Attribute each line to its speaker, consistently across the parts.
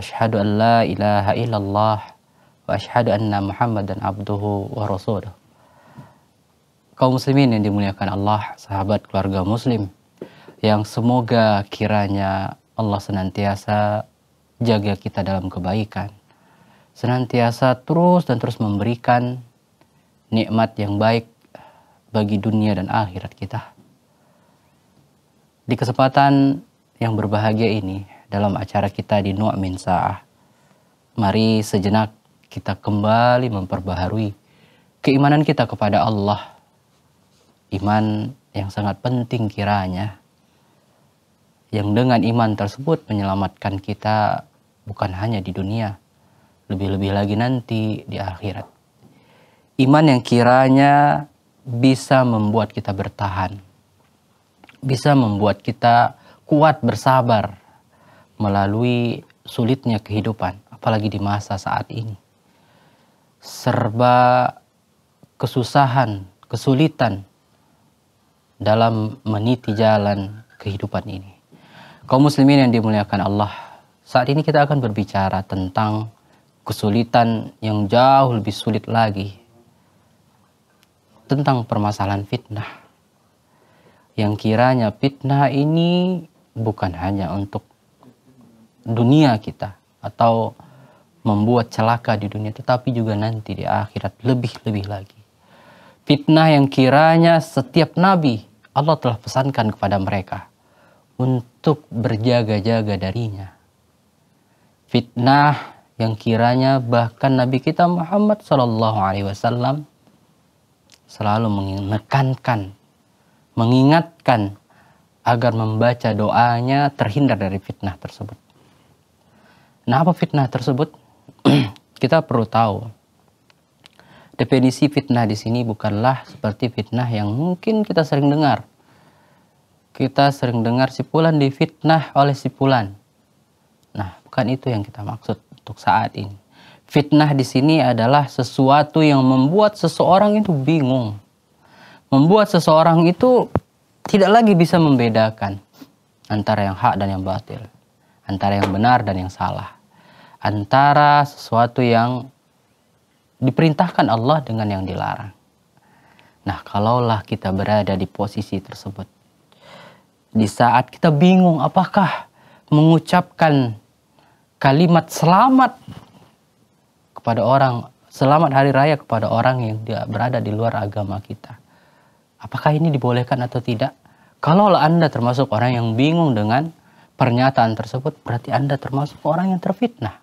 Speaker 1: an أن لا illallah, wa الله anna Muhammadan abduhu wa rasuluh. kaum muslimin yang dimuliakan Allah, sahabat keluarga muslim yang semoga kiranya Allah senantiasa jaga kita dalam kebaikan. Senantiasa terus dan terus memberikan nikmat yang baik bagi dunia dan akhirat kita. Di kesempatan yang berbahagia ini, dalam acara kita di Nuak Sa'ah. Mari sejenak kita kembali memperbaharui keimanan kita kepada Allah. Iman yang sangat penting kiranya. Yang dengan iman tersebut menyelamatkan kita bukan hanya di dunia, lebih-lebih lagi nanti di akhirat. Iman yang kiranya bisa membuat kita bertahan, bisa membuat kita kuat bersabar melalui sulitnya kehidupan, apalagi di masa saat ini. Serba kesusahan, kesulitan dalam meniti jalan kehidupan ini. Kaum muslimin yang dimuliakan Allah, saat ini kita akan berbicara tentang kesulitan yang jauh lebih sulit lagi tentang permasalahan fitnah. Yang kiranya fitnah ini bukan hanya untuk dunia kita atau membuat celaka di dunia tetapi juga nanti di akhirat lebih-lebih lagi. Fitnah yang kiranya setiap nabi Allah telah pesankan kepada mereka untuk berjaga-jaga darinya. Fitnah yang kiranya bahkan Nabi kita Muhammad saw Alaihi Wasallam selalu menekankan, mengingatkan agar membaca doanya terhindar dari fitnah tersebut. Nah, apa fitnah tersebut? Kita perlu tahu. Definisi fitnah di sini bukanlah seperti fitnah yang mungkin kita sering dengar. Kita sering dengar sipulan difitnah oleh sipulan. Nah, bukan itu yang kita maksud untuk saat ini. Fitnah di sini adalah sesuatu yang membuat seseorang itu bingung. Membuat seseorang itu tidak lagi bisa membedakan antara yang hak dan yang batil antara yang benar dan yang salah, antara sesuatu yang diperintahkan Allah dengan yang dilarang. Nah, kalaulah kita berada di posisi tersebut, di saat kita bingung apakah mengucapkan kalimat selamat kepada orang, selamat hari raya kepada orang yang berada di luar agama kita. Apakah ini dibolehkan atau tidak? Kalaulah Anda termasuk orang yang bingung dengan pernyataan tersebut berarti Anda termasuk orang yang terfitnah.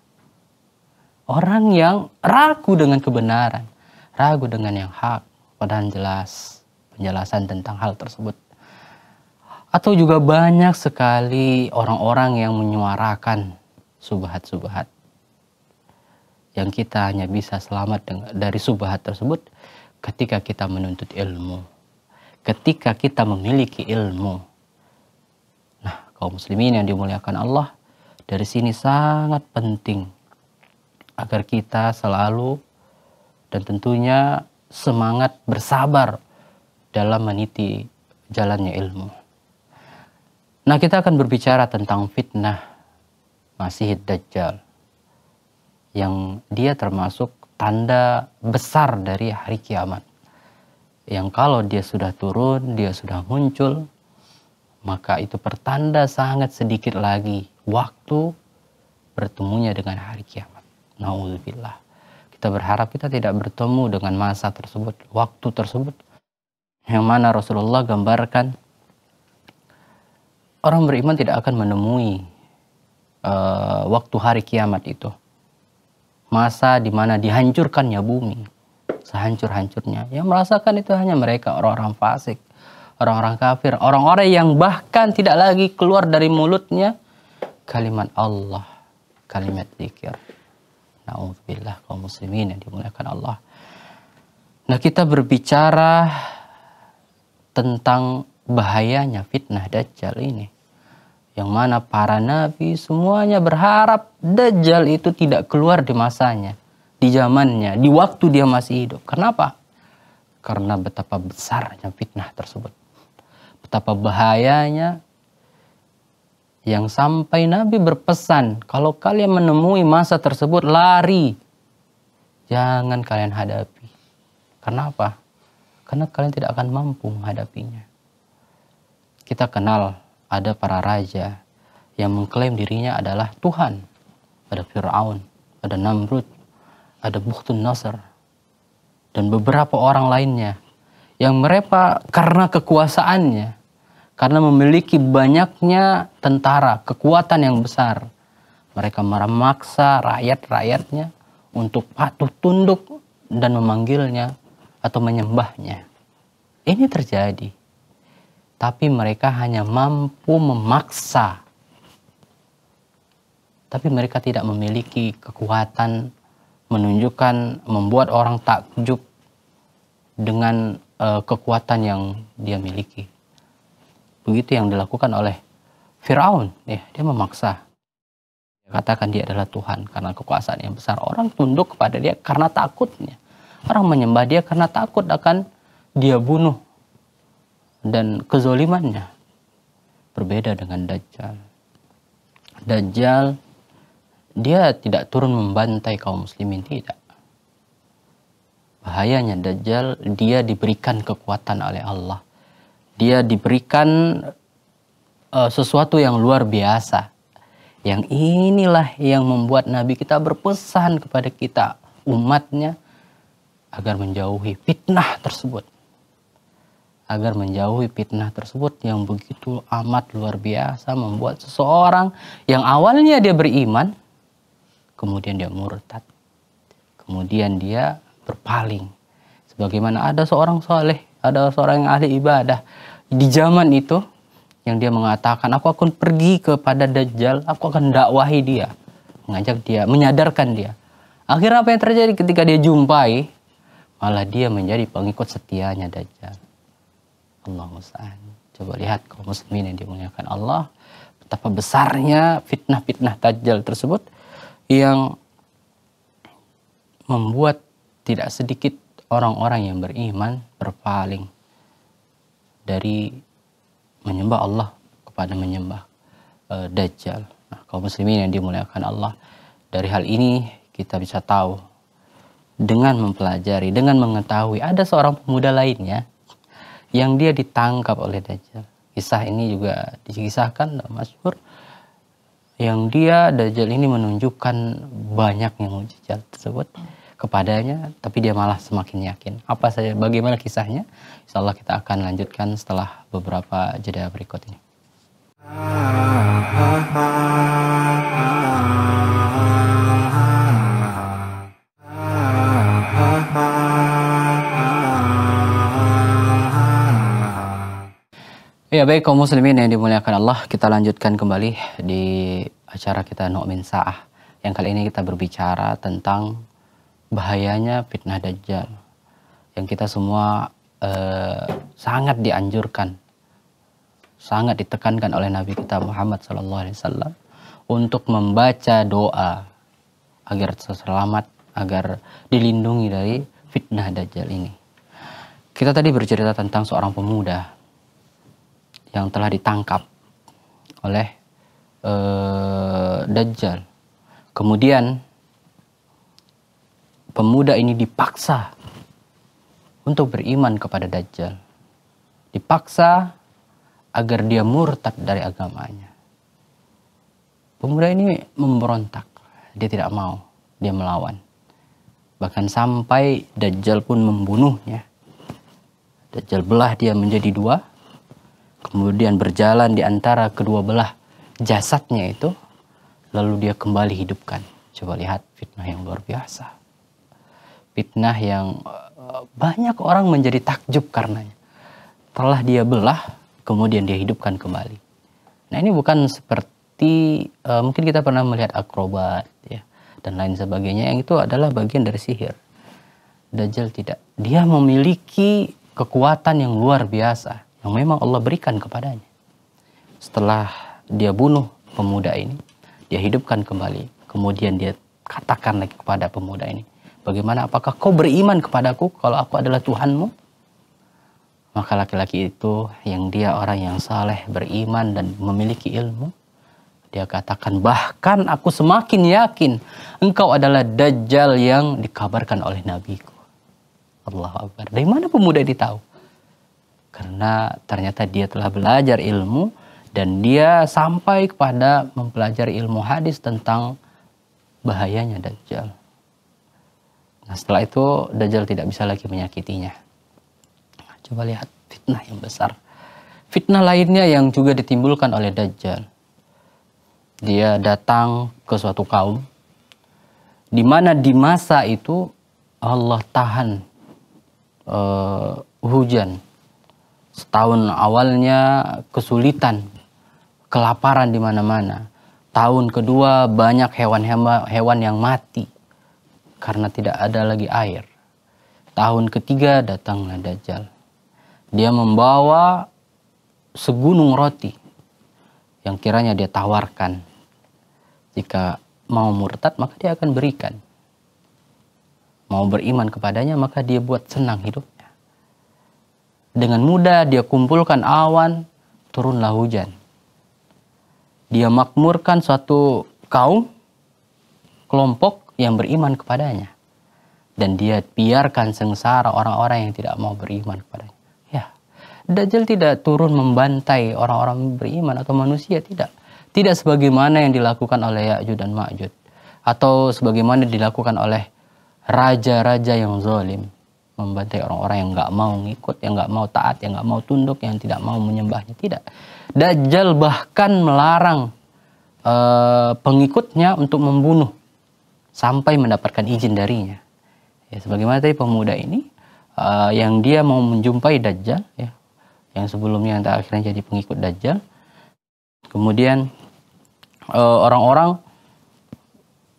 Speaker 1: Orang yang ragu dengan kebenaran, ragu dengan yang hak, padahal jelas penjelasan tentang hal tersebut. Atau juga banyak sekali orang-orang yang menyuarakan subhat-subhat. Yang kita hanya bisa selamat dari subhat tersebut ketika kita menuntut ilmu. Ketika kita memiliki ilmu kaum muslimin yang dimuliakan Allah, dari sini sangat penting agar kita selalu dan tentunya semangat bersabar dalam meniti jalannya ilmu. Nah, kita akan berbicara tentang fitnah Masih Dajjal yang dia termasuk tanda besar dari hari kiamat. Yang kalau dia sudah turun, dia sudah muncul, maka itu pertanda sangat sedikit lagi waktu bertemunya dengan hari kiamat. Nauzubillah. Kita berharap kita tidak bertemu dengan masa tersebut, waktu tersebut yang mana Rasulullah gambarkan orang beriman tidak akan menemui uh, waktu hari kiamat itu. Masa di mana dihancurkannya bumi sehancur-hancurnya. Yang merasakan itu hanya mereka orang-orang fasik orang-orang kafir, orang-orang yang bahkan tidak lagi keluar dari mulutnya kalimat Allah, kalimat zikir. Nauzubillah kaum muslimin yang dimuliakan Allah. Nah, kita berbicara tentang bahayanya fitnah dajjal ini. Yang mana para nabi semuanya berharap dajjal itu tidak keluar di masanya, di zamannya, di waktu dia masih hidup. Kenapa? Karena betapa besarnya fitnah tersebut betapa bahayanya yang sampai Nabi berpesan, kalau kalian menemui masa tersebut lari. Jangan kalian hadapi. Kenapa? Karena kalian tidak akan mampu menghadapinya. Kita kenal ada para raja yang mengklaim dirinya adalah Tuhan. Ada Fir'aun, ada Namrud, ada Bukhtun Nasr, dan beberapa orang lainnya yang mereka karena kekuasaannya, karena memiliki banyaknya tentara, kekuatan yang besar. Mereka memaksa rakyat-rakyatnya untuk patuh tunduk dan memanggilnya atau menyembahnya. Ini terjadi. Tapi mereka hanya mampu memaksa. Tapi mereka tidak memiliki kekuatan menunjukkan membuat orang takjub dengan uh, kekuatan yang dia miliki. Begitu yang dilakukan oleh Firaun, ya, dia memaksa. Katakan dia adalah Tuhan karena kekuasaan yang besar. Orang tunduk kepada dia karena takutnya. Orang menyembah dia karena takut akan dia bunuh dan kezolimannya. Berbeda dengan Dajjal. Dajjal dia tidak turun membantai kaum muslimin tidak bahayanya Dajjal dia diberikan kekuatan oleh Allah. Dia diberikan uh, sesuatu yang luar biasa. Yang inilah yang membuat Nabi kita berpesan kepada kita umatnya agar menjauhi fitnah tersebut. Agar menjauhi fitnah tersebut yang begitu amat luar biasa membuat seseorang yang awalnya dia beriman kemudian dia murtad. Kemudian dia berpaling. Sebagaimana ada seorang soleh, ada seorang yang ahli ibadah di zaman itu yang dia mengatakan, aku akan pergi kepada Dajjal, aku akan dakwahi dia, mengajak dia, menyadarkan dia. Akhirnya apa yang terjadi ketika dia jumpai? Malah dia menjadi pengikut setianya Dajjal. Allah Musa'an. Coba lihat kaum muslimin yang dimuliakan Allah. Betapa besarnya fitnah-fitnah Dajjal tersebut yang membuat tidak sedikit orang-orang yang beriman berpaling dari menyembah Allah kepada menyembah uh, Dajjal. Nah, kaum muslimin yang dimuliakan Allah, dari hal ini kita bisa tahu dengan mempelajari, dengan mengetahui ada seorang pemuda lainnya yang dia ditangkap oleh Dajjal. Kisah ini juga dikisahkan eh, masyhur yang dia Dajjal ini menunjukkan banyaknya mujizat tersebut kepadanya, tapi dia malah semakin yakin. Apa saja, bagaimana kisahnya? Insya Allah kita akan lanjutkan setelah beberapa jeda berikut ini. Ya baik kaum muslimin yang dimuliakan Allah, kita lanjutkan kembali di acara kita Nu'min Sa'ah. Yang kali ini kita berbicara tentang bahayanya fitnah dajjal yang kita semua eh, sangat dianjurkan sangat ditekankan oleh Nabi kita Muhammad Sallallahu Alaihi Wasallam untuk membaca doa agar selamat agar dilindungi dari fitnah dajjal ini kita tadi bercerita tentang seorang pemuda yang telah ditangkap oleh eh, dajjal kemudian pemuda ini dipaksa untuk beriman kepada Dajjal. Dipaksa agar dia murtad dari agamanya. Pemuda ini memberontak. Dia tidak mau. Dia melawan. Bahkan sampai Dajjal pun membunuhnya. Dajjal belah dia menjadi dua. Kemudian berjalan di antara kedua belah jasadnya itu. Lalu dia kembali hidupkan. Coba lihat fitnah yang luar biasa fitnah yang eh, banyak orang menjadi takjub karenanya. Telah dia belah, kemudian dia hidupkan kembali. Nah ini bukan seperti uh, mungkin kita pernah melihat akrobat ya dan lain sebagainya yang itu adalah bagian dari sihir. Dajjal tidak. Dia memiliki kekuatan yang luar biasa yang memang Allah berikan kepadanya. Setelah dia bunuh pemuda ini, dia hidupkan kembali. Kemudian dia katakan lagi kepada pemuda ini, Bagaimana apakah kau beriman kepadaku kalau aku adalah Tuhanmu? Maka laki-laki itu yang dia orang yang saleh, beriman dan memiliki ilmu, dia katakan bahkan aku semakin yakin engkau adalah dajjal yang dikabarkan oleh nabiku. Allah Akbar. Dari mana pemuda ini tahu? Karena ternyata dia telah belajar ilmu dan dia sampai kepada mempelajari ilmu hadis tentang bahayanya dajjal. Nah, setelah itu Dajjal tidak bisa lagi menyakitinya. Coba lihat fitnah yang besar. Fitnah lainnya yang juga ditimbulkan oleh Dajjal. Dia datang ke suatu kaum di mana di masa itu Allah tahan uh, hujan. Setahun awalnya kesulitan, kelaparan di mana-mana. Tahun kedua banyak hewan-hewan yang mati karena tidak ada lagi air. Tahun ketiga datanglah Dajjal. Dia membawa segunung roti yang kiranya dia tawarkan. Jika mau murtad maka dia akan berikan. Mau beriman kepadanya maka dia buat senang hidupnya. Dengan mudah dia kumpulkan awan, turunlah hujan. Dia makmurkan suatu kaum, kelompok, yang beriman kepadanya. Dan dia biarkan sengsara orang-orang yang tidak mau beriman kepadanya. Ya, Dajjal tidak turun membantai orang-orang beriman atau manusia, tidak. Tidak sebagaimana yang dilakukan oleh Ya'jud dan Ma'jud. Atau sebagaimana dilakukan oleh raja-raja yang zalim. Membantai orang-orang yang nggak mau ngikut, yang nggak mau taat, yang nggak mau tunduk, yang tidak mau menyembahnya. Tidak. Dajjal bahkan melarang uh, pengikutnya untuk membunuh sampai mendapatkan izin darinya. Ya, sebagaimana tadi pemuda ini uh, yang dia mau menjumpai Dajjal, ya, yang sebelumnya yang akhirnya jadi pengikut Dajjal. Kemudian eh, orang-orang uh,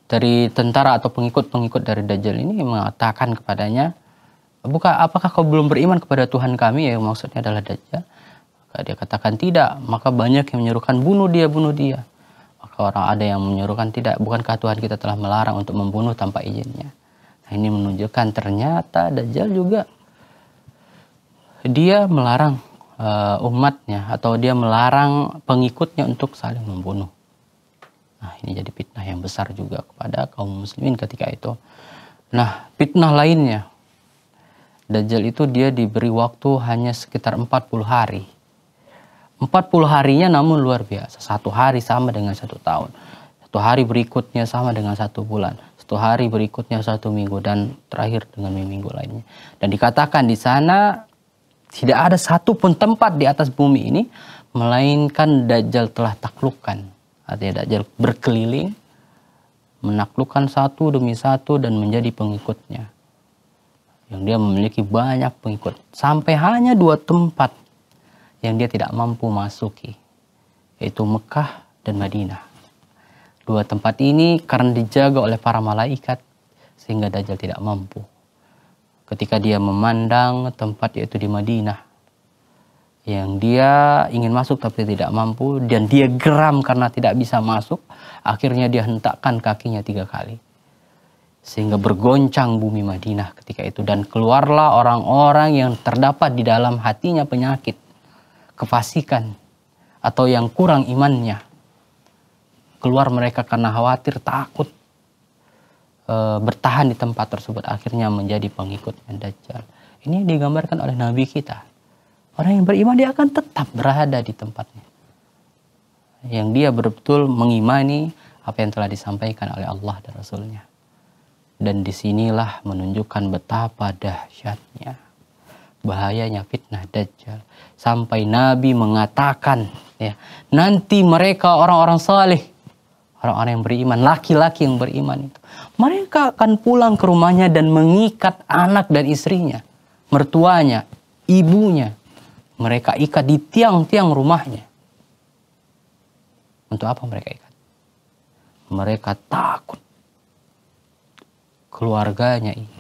Speaker 1: dari tentara atau pengikut-pengikut dari Dajjal ini mengatakan kepadanya, buka apakah kau belum beriman kepada Tuhan kami ya maksudnya adalah Dajjal? Maka dia katakan tidak, maka banyak yang menyerukan bunuh dia, bunuh dia. Orang ada yang menyuruhkan tidak bukankah Tuhan kita telah melarang untuk membunuh tanpa izinnya nah ini menunjukkan ternyata Dajjal juga dia melarang uh, umatnya atau dia melarang pengikutnya untuk saling membunuh. Nah, ini jadi fitnah yang besar juga kepada kaum muslimin ketika itu. Nah, fitnah lainnya Dajjal itu dia diberi waktu hanya sekitar 40 hari 40 harinya namun luar biasa. Satu hari sama dengan satu tahun. Satu hari berikutnya sama dengan satu bulan. Satu hari berikutnya satu minggu. Dan terakhir dengan minggu lainnya. Dan dikatakan di sana tidak ada satu pun tempat di atas bumi ini. Melainkan Dajjal telah taklukkan. Artinya Dajjal berkeliling. Menaklukkan satu demi satu dan menjadi pengikutnya. Yang dia memiliki banyak pengikut. Sampai hanya dua tempat yang dia tidak mampu masuki, yaitu Mekah dan Madinah. Dua tempat ini karena dijaga oleh para malaikat sehingga Dajjal tidak mampu. Ketika dia memandang tempat yaitu di Madinah, yang dia ingin masuk tapi tidak mampu dan dia geram karena tidak bisa masuk akhirnya dia hentakkan kakinya tiga kali sehingga bergoncang bumi Madinah ketika itu dan keluarlah orang-orang yang terdapat di dalam hatinya penyakit kefasikan atau yang kurang imannya. Keluar mereka karena khawatir, takut e, bertahan di tempat tersebut akhirnya menjadi pengikut yang Dajjal. Ini digambarkan oleh nabi kita. Orang yang beriman dia akan tetap berada di tempatnya. Yang dia betul-betul mengimani apa yang telah disampaikan oleh Allah dan Rasulnya. Dan disinilah menunjukkan betapa dahsyatnya bahayanya fitnah dajjal sampai nabi mengatakan ya nanti mereka orang-orang saleh orang-orang yang beriman laki-laki yang beriman itu mereka akan pulang ke rumahnya dan mengikat anak dan istrinya mertuanya ibunya mereka ikat di tiang-tiang rumahnya untuk apa mereka ikat mereka takut keluarganya ini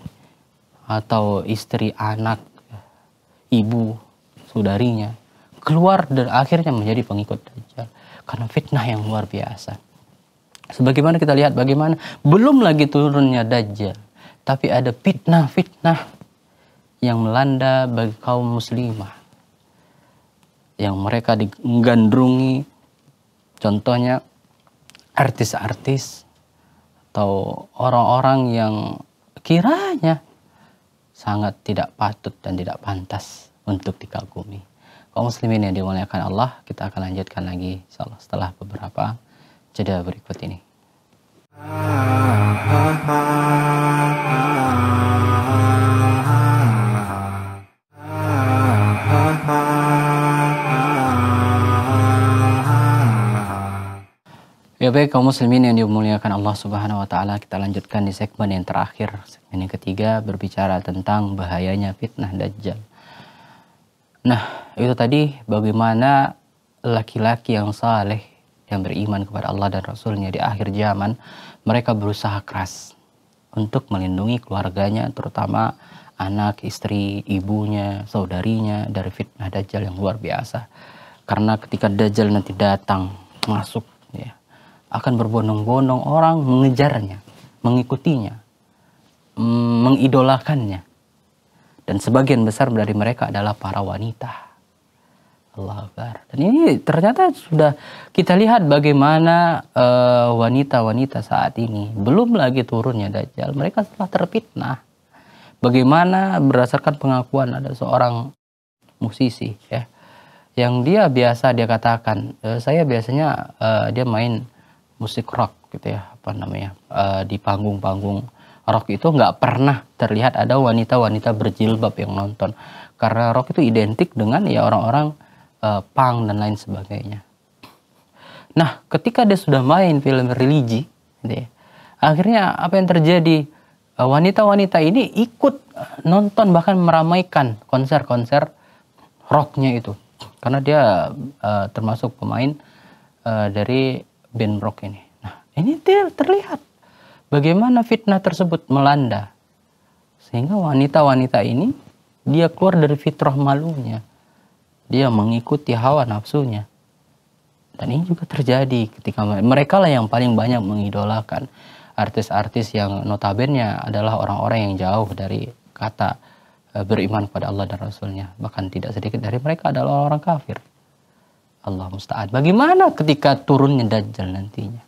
Speaker 1: atau istri anak ibu, saudarinya, keluar dan akhirnya menjadi pengikut Dajjal. Karena fitnah yang luar biasa. Sebagaimana kita lihat bagaimana belum lagi turunnya Dajjal. Tapi ada fitnah-fitnah yang melanda bagi kaum muslimah. Yang mereka digandrungi. Contohnya artis-artis atau orang-orang yang kiranya sangat tidak patut dan tidak pantas untuk dikagumi. Kaum muslimin yang dimuliakan Allah, kita akan lanjutkan lagi setelah beberapa jeda berikut ini. Ah, ah, ah, ah, ah. Ya baik kaum muslimin yang dimuliakan Allah Subhanahu wa taala, kita lanjutkan di segmen yang terakhir, segmen yang ketiga berbicara tentang bahayanya fitnah dajjal. Nah, itu tadi bagaimana laki-laki yang saleh yang beriman kepada Allah dan Rasulnya di akhir zaman, mereka berusaha keras untuk melindungi keluarganya, terutama anak, istri, ibunya, saudarinya dari fitnah dajjal yang luar biasa. Karena ketika dajjal nanti datang masuk, ya, akan berbondong-bondong orang mengejarnya, mengikutinya, mm, mengidolakannya. Dan sebagian besar dari mereka adalah para wanita. Allah Akbar. Dan ini ternyata sudah kita lihat bagaimana eh, wanita-wanita uh, saat ini. Belum lagi turunnya Dajjal. Mereka telah terfitnah. Bagaimana berdasarkan pengakuan ada seorang musisi ya. Yang dia biasa dia katakan, eh, saya biasanya uh, dia main musik rock gitu ya apa namanya uh, di panggung-panggung rock itu nggak pernah terlihat ada wanita-wanita berjilbab yang nonton karena rock itu identik dengan ya orang-orang uh, punk dan lain sebagainya. Nah ketika dia sudah main film religi, gitu ya, akhirnya apa yang terjadi eh, wanita-wanita uh, ini ikut nonton bahkan meramaikan konser-konser rocknya itu karena dia uh, termasuk pemain uh, dari bin Brok ini. Nah, ini terlihat bagaimana fitnah tersebut melanda. Sehingga wanita-wanita ini dia keluar dari fitrah malunya. Dia mengikuti hawa nafsunya. Dan ini juga terjadi ketika mereka lah yang paling banyak mengidolakan artis-artis yang notabene adalah orang-orang yang jauh dari kata e, beriman kepada Allah dan Rasulnya. Bahkan tidak sedikit dari mereka adalah orang kafir. Allah musta'an. Bagaimana ketika turunnya Dajjal nantinya?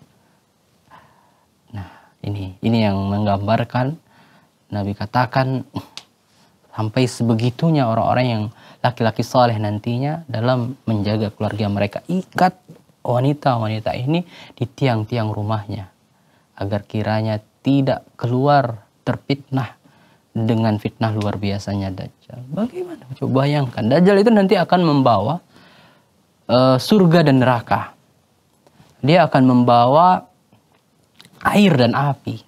Speaker 1: Nah, ini ini yang menggambarkan Nabi katakan sampai sebegitunya orang-orang yang laki-laki soleh nantinya dalam menjaga keluarga mereka. Ikat wanita-wanita ini di tiang-tiang rumahnya. Agar kiranya tidak keluar terfitnah dengan fitnah luar biasanya Dajjal. Bagaimana? Coba bayangkan. Dajjal itu nanti akan membawa uh, surga dan neraka. Dia akan membawa air dan api.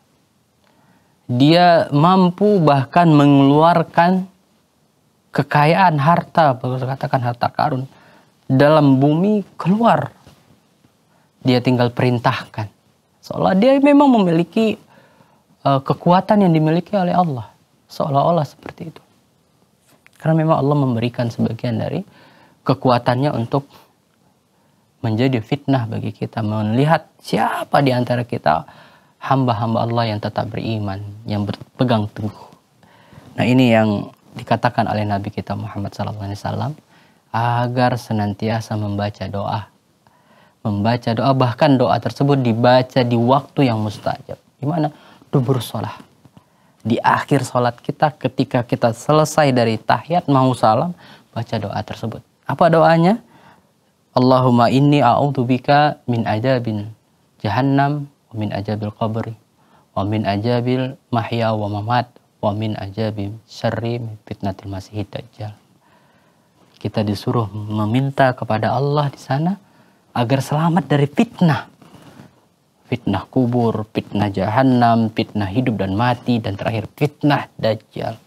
Speaker 1: Dia mampu bahkan mengeluarkan kekayaan harta, katakan harta karun dalam bumi keluar. Dia tinggal perintahkan. Seolah dia memang memiliki uh, kekuatan yang dimiliki oleh Allah. Seolah-olah seperti itu. Karena memang Allah memberikan sebagian dari kekuatannya untuk menjadi fitnah bagi kita melihat siapa di antara kita hamba-hamba Allah yang tetap beriman, yang berpegang teguh. Nah ini yang dikatakan oleh Nabi kita Muhammad SAW agar senantiasa membaca doa. Membaca doa, bahkan doa tersebut dibaca di waktu yang mustajab. Di mana? Dubur sholat. Di akhir sholat kita ketika kita selesai dari tahiyat mau salam, baca doa tersebut. Apa doanya? Allahumma inni a'udzubika min ajabin jahannam wa min ajabil qabri wa min ajabil mahya wa mamat wa min ajabim syarri min fitnatil masih dajjal. Kita disuruh meminta kepada Allah di sana agar selamat dari fitnah. Fitnah kubur, fitnah jahanam, fitnah hidup dan mati, dan terakhir fitnah dajjal.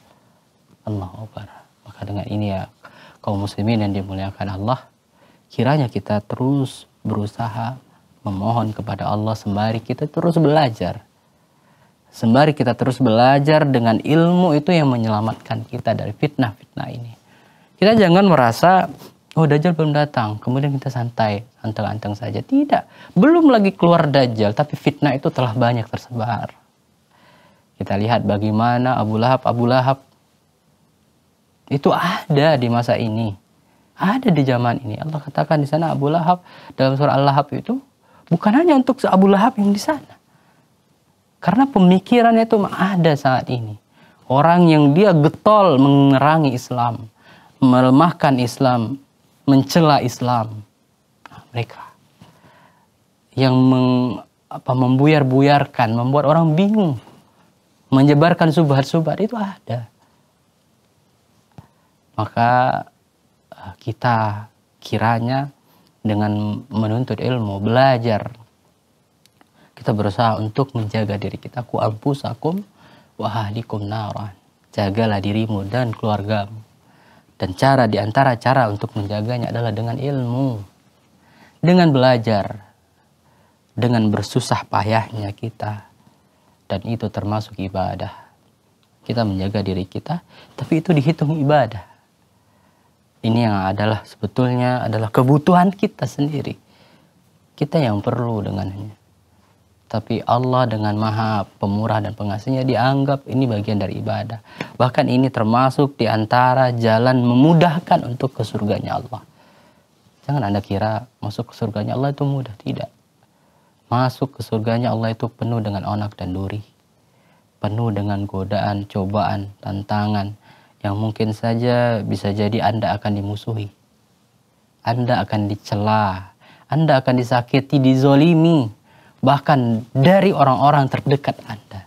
Speaker 1: Allah Akbar. Maka dengan ini ya kaum muslimin yang dimuliakan Allah, kiranya kita terus berusaha memohon kepada Allah sembari kita terus belajar. Sembari kita terus belajar dengan ilmu itu yang menyelamatkan kita dari fitnah-fitnah ini. Kita jangan merasa, oh Dajjal belum datang, kemudian kita santai, anteng-anteng saja. Tidak, belum lagi keluar Dajjal, tapi fitnah itu telah banyak tersebar. Kita lihat bagaimana Abu Lahab, Abu Lahab itu ada di masa ini ada di zaman ini. Allah katakan di sana Abu Lahab dalam surah Al-Lahab itu bukan hanya untuk Abu Lahab yang di sana. Karena pemikirannya itu ada saat ini. Orang yang dia getol mengerangi Islam, melemahkan Islam, mencela Islam. Nah, mereka yang meng, apa, membuyar-buyarkan, membuat orang bingung, menyebarkan subhat-subhat itu ada. Maka kita kiranya dengan menuntut ilmu, belajar, kita berusaha untuk menjaga diri kita. Ku ampusakum wahadikum naran. Jagalah dirimu dan keluargamu. Dan cara diantara cara untuk menjaganya adalah dengan ilmu. Dengan belajar. Dengan bersusah payahnya kita. Dan itu termasuk ibadah. Kita menjaga diri kita, tapi itu dihitung ibadah ini yang adalah sebetulnya adalah kebutuhan kita sendiri. Kita yang perlu dengannya. Tapi Allah dengan maha pemurah dan pengasihnya dianggap ini bagian dari ibadah. Bahkan ini termasuk di antara jalan memudahkan untuk ke surganya Allah. Jangan Anda kira masuk ke surganya Allah itu mudah. Tidak. Masuk ke surganya Allah itu penuh dengan onak dan duri. Penuh dengan godaan, cobaan, tantangan, yang mungkin saja bisa jadi Anda akan dimusuhi. Anda akan dicela, Anda akan disakiti, dizolimi, bahkan dari orang-orang terdekat Anda.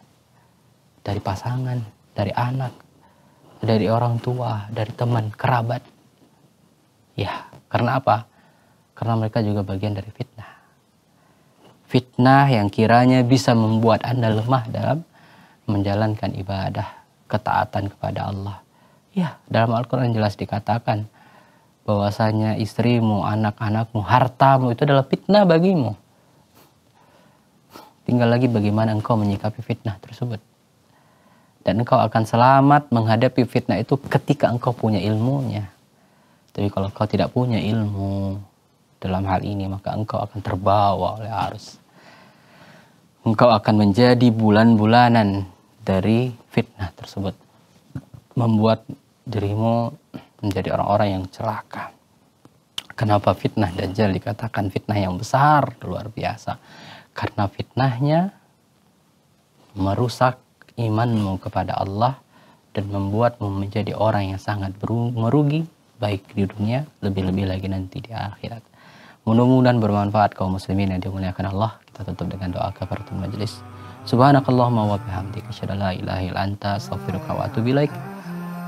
Speaker 1: Dari pasangan, dari anak, dari orang tua, dari teman, kerabat. Ya, karena apa? Karena mereka juga bagian dari fitnah. Fitnah yang kiranya bisa membuat Anda lemah dalam menjalankan ibadah, ketaatan kepada Allah Ya, dalam Al-Quran jelas dikatakan bahwasanya istrimu, anak-anakmu, hartamu itu adalah fitnah bagimu. Tinggal lagi bagaimana engkau menyikapi fitnah tersebut. Dan engkau akan selamat menghadapi fitnah itu ketika engkau punya ilmunya. Tapi kalau engkau tidak punya ilmu dalam hal ini, maka engkau akan terbawa oleh arus. Engkau akan menjadi bulan-bulanan dari fitnah tersebut. Membuat dirimu menjadi orang-orang yang celaka. Kenapa fitnah Dajjal dikatakan fitnah yang besar, luar biasa? Karena fitnahnya merusak imanmu kepada Allah dan membuatmu menjadi orang yang sangat merugi baik di dunia lebih-lebih lagi nanti di akhirat. Mudah-mudahan bermanfaat kaum muslimin yang dimuliakan Allah. Kita tutup dengan doa kafaratul majelis. Subhanakallahumma wa bihamdika asyhadu an la ilaha illa anta astaghfiruka wa atubu ilaika.